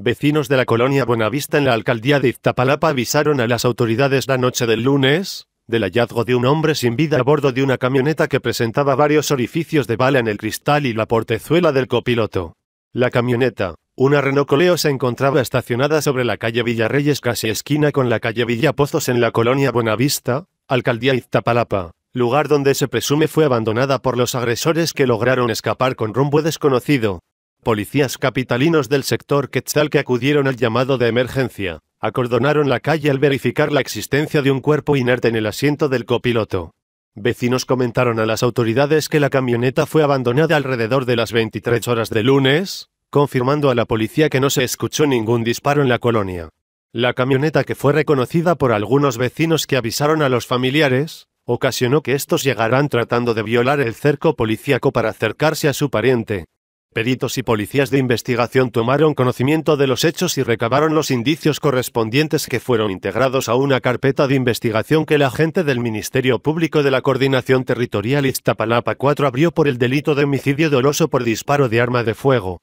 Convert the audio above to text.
Vecinos de la colonia Buenavista en la alcaldía de Iztapalapa avisaron a las autoridades la noche del lunes del hallazgo de un hombre sin vida a bordo de una camioneta que presentaba varios orificios de bala en el cristal y la portezuela del copiloto. La camioneta, una Renault Coleo, se encontraba estacionada sobre la calle Villarreyes casi esquina con la calle Villa Pozos en la colonia Buenavista, alcaldía Iztapalapa, lugar donde se presume fue abandonada por los agresores que lograron escapar con rumbo desconocido. Policías capitalinos del sector Quetzal que acudieron al llamado de emergencia, acordonaron la calle al verificar la existencia de un cuerpo inerte en el asiento del copiloto. Vecinos comentaron a las autoridades que la camioneta fue abandonada alrededor de las 23 horas de lunes, confirmando a la policía que no se escuchó ningún disparo en la colonia. La camioneta que fue reconocida por algunos vecinos que avisaron a los familiares, ocasionó que estos llegaran tratando de violar el cerco policíaco para acercarse a su pariente, Peritos y policías de investigación tomaron conocimiento de los hechos y recabaron los indicios correspondientes que fueron integrados a una carpeta de investigación que el agente del Ministerio Público de la Coordinación Territorial Iztapalapa 4 abrió por el delito de homicidio doloso por disparo de arma de fuego.